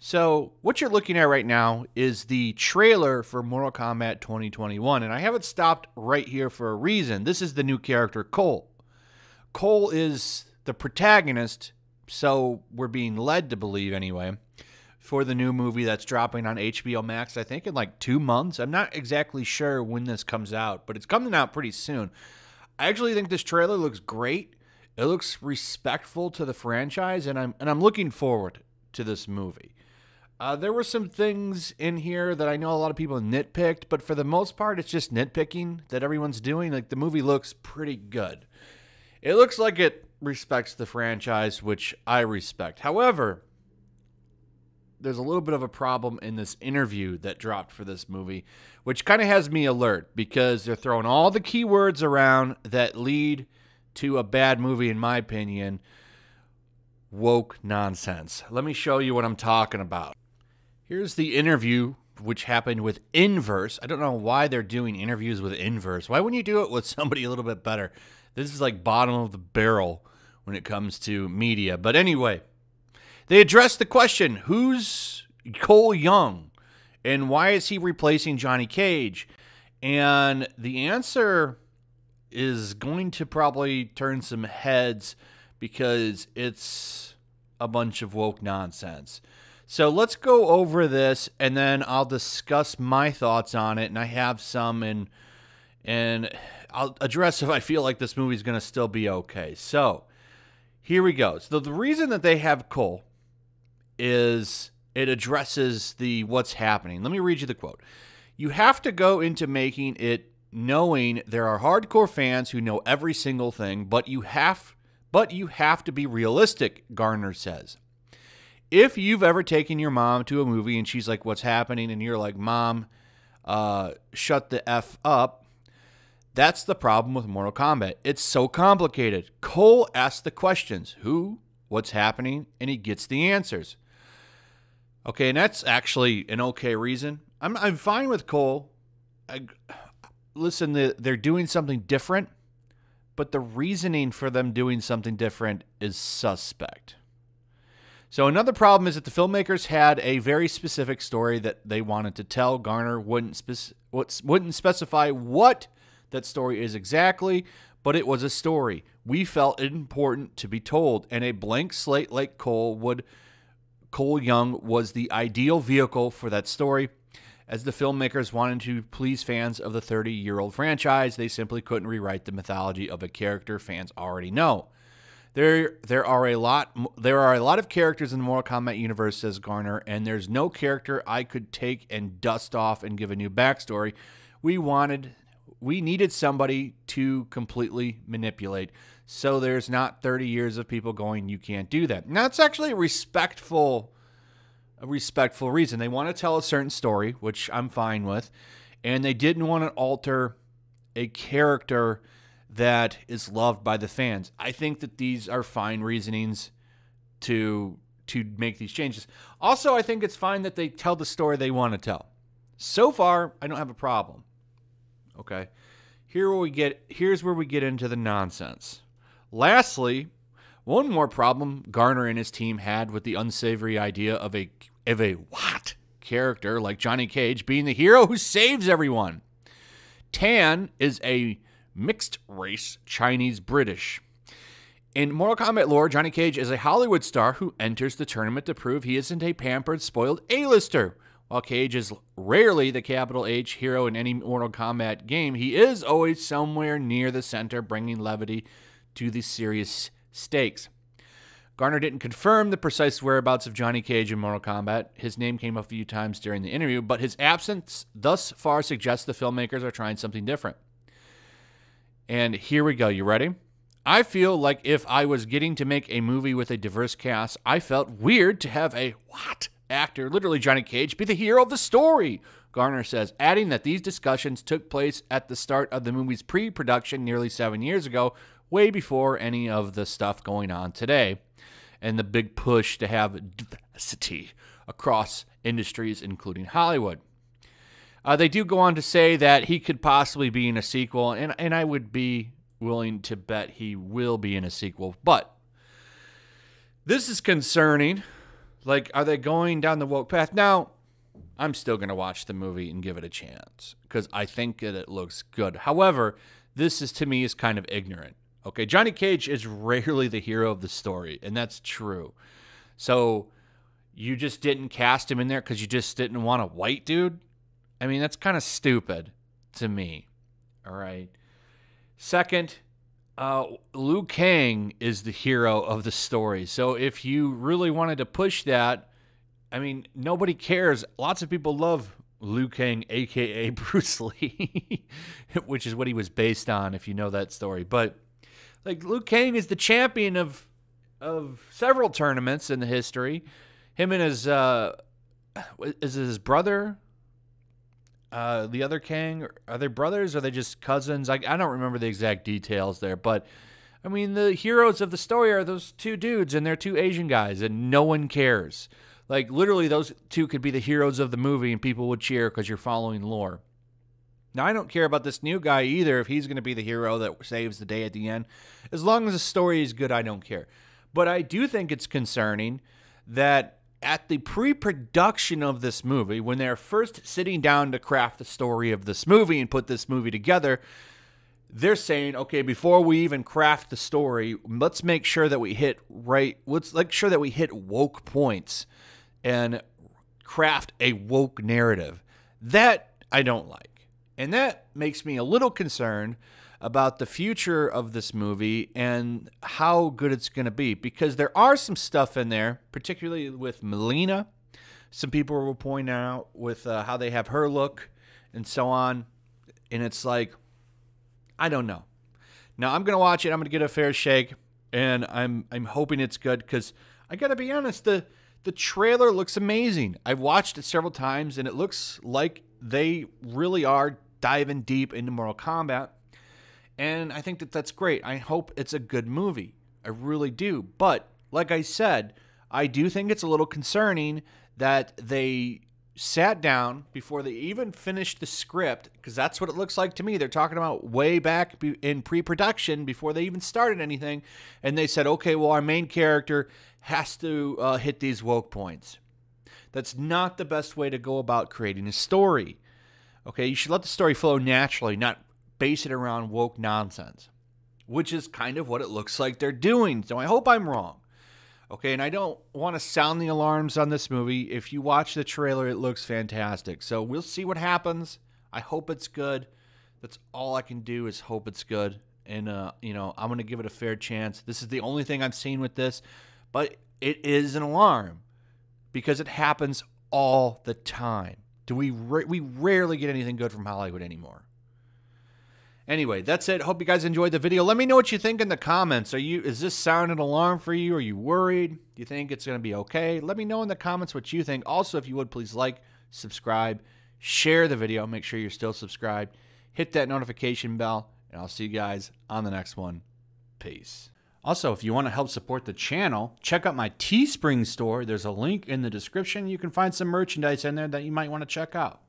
So, what you're looking at right now is the trailer for Mortal Kombat 2021, and I have not stopped right here for a reason. This is the new character, Cole. Cole is the protagonist, so we're being led to believe anyway, for the new movie that's dropping on HBO Max, I think in like two months. I'm not exactly sure when this comes out, but it's coming out pretty soon. I actually think this trailer looks great. It looks respectful to the franchise, and I'm and I'm looking forward to this movie. Uh, there were some things in here that I know a lot of people nitpicked, but for the most part, it's just nitpicking that everyone's doing. Like the movie looks pretty good. It looks like it respects the franchise, which I respect. However, there's a little bit of a problem in this interview that dropped for this movie, which kind of has me alert because they're throwing all the keywords around that lead to a bad movie, in my opinion woke nonsense. Let me show you what I'm talking about. Here's the interview which happened with Inverse. I don't know why they're doing interviews with Inverse. Why wouldn't you do it with somebody a little bit better? This is like bottom of the barrel when it comes to media. But anyway, they addressed the question who's Cole Young and why is he replacing Johnny Cage? And the answer is going to probably turn some heads because it's a bunch of woke nonsense. So let's go over this and then I'll discuss my thoughts on it. And I have some and and I'll address if I feel like this movie's gonna still be okay. So here we go. So the reason that they have Cole is it addresses the what's happening. Let me read you the quote. You have to go into making it knowing there are hardcore fans who know every single thing, but you have but you have to be realistic, Garner says if you've ever taken your mom to a movie and she's like, "What's happening?" and you're like, "Mom, uh, shut the f up." That's the problem with Mortal Kombat. It's so complicated. Cole asks the questions: Who? What's happening? And he gets the answers. Okay, and that's actually an okay reason. I'm I'm fine with Cole. I, listen, they're doing something different, but the reasoning for them doing something different is suspect. So, another problem is that the filmmakers had a very specific story that they wanted to tell. Garner wouldn't, spec- wouldn't specify what that story is exactly, but it was a story we felt it important to be told, and a blank slate like Cole would. Cole Young was the ideal vehicle for that story. As the filmmakers wanted to please fans of the 30 year old franchise, they simply couldn't rewrite the mythology of a character fans already know. There, there are a lot. There are a lot of characters in the Mortal Kombat universe," says Garner, "and there's no character I could take and dust off and give a new backstory. We wanted, we needed somebody to completely manipulate. So there's not 30 years of people going, you can't do that. Now it's actually a respectful, a respectful reason. They want to tell a certain story, which I'm fine with, and they didn't want to alter a character." that is loved by the fans. I think that these are fine reasonings to to make these changes. Also, I think it's fine that they tell the story they want to tell. So far, I don't have a problem. Okay. Here we get here's where we get into the nonsense. Lastly, one more problem Garner and his team had with the unsavory idea of a of a what character like Johnny Cage being the hero who saves everyone. Tan is a mixed race Chinese British. In Mortal Kombat lore, Johnny Cage is a Hollywood star who enters the tournament to prove he isn't a pampered, spoiled A-lister. While Cage is rarely the capital H hero in any Mortal Kombat game, he is always somewhere near the center, bringing levity to the serious stakes. Garner didn't confirm the precise whereabouts of Johnny Cage in Mortal Kombat. His name came up a few times during the interview, but his absence thus far suggests the filmmakers are trying something different. And here we go. You ready? I feel like if I was getting to make a movie with a diverse cast, I felt weird to have a what actor, literally Johnny Cage, be the hero of the story. Garner says, adding that these discussions took place at the start of the movie's pre production nearly seven years ago, way before any of the stuff going on today, and the big push to have diversity across industries, including Hollywood. Uh, they do go on to say that he could possibly be in a sequel, and, and I would be willing to bet he will be in a sequel. But this is concerning. Like, are they going down the woke path? Now, I'm still going to watch the movie and give it a chance because I think that it looks good. However, this is to me is kind of ignorant. Okay, Johnny Cage is rarely the hero of the story, and that's true. So you just didn't cast him in there because you just didn't want a white dude. I mean, that's kind of stupid to me. All right. Second, uh, Liu Kang is the hero of the story. So if you really wanted to push that, I mean, nobody cares. Lots of people love Liu Kang, aka Bruce Lee, which is what he was based on, if you know that story. But like Liu Kang is the champion of of several tournaments in the history. Him and his uh, is his brother uh, the other Kang? Are they brothers? Are they just cousins? I, I don't remember the exact details there, but I mean, the heroes of the story are those two dudes and they're two Asian guys, and no one cares. Like, literally, those two could be the heroes of the movie, and people would cheer because you're following lore. Now, I don't care about this new guy either if he's going to be the hero that saves the day at the end. As long as the story is good, I don't care. But I do think it's concerning that at the pre production of this movie, when they're first sitting down to craft the story of this movie and put this movie together, they're saying, okay, before we even craft the story, let's make sure that we hit right, let's make sure that we hit woke points and craft a woke narrative. That I don't like. And that makes me a little concerned about the future of this movie and how good it's going to be because there are some stuff in there, particularly with Melina. Some people will point out with uh, how they have her look and so on. And it's like, I don't know. Now I'm going to watch it. I'm going to get a fair shake and I'm I'm hoping it's good cuz I got to be honest the the trailer looks amazing. I've watched it several times and it looks like they really are diving deep into Mortal Kombat and I think that that's great. I hope it's a good movie. I really do. But like I said, I do think it's a little concerning that they sat down before they even finished the script because that's what it looks like to me. They're talking about way back in pre production before they even started anything. And they said, okay, well, our main character has to uh, hit these woke points. That's not the best way to go about creating a story. Okay, you should let the story flow naturally, not base it around woke nonsense, which is kind of what it looks like they're doing. So I hope I'm wrong. Okay, and I don't want to sound the alarms on this movie. If you watch the trailer, it looks fantastic. So we'll see what happens. I hope it's good. That's all I can do is hope it's good. And, uh, you know, I'm going to give it a fair chance. This is the only thing I've seen with this, but it is an alarm because it happens all the time. Do we, we rarely get anything good from Hollywood anymore? Anyway, that's it. Hope you guys enjoyed the video. Let me know what you think in the comments. Are you is this sound an alarm for you? Are you worried? Do you think it's going to be okay? Let me know in the comments what you think. Also, if you would please like, subscribe, share the video. Make sure you're still subscribed. Hit that notification bell, and I'll see you guys on the next one. Peace. Also, if you want to help support the channel, check out my Teespring store. There's a link in the description. You can find some merchandise in there that you might want to check out.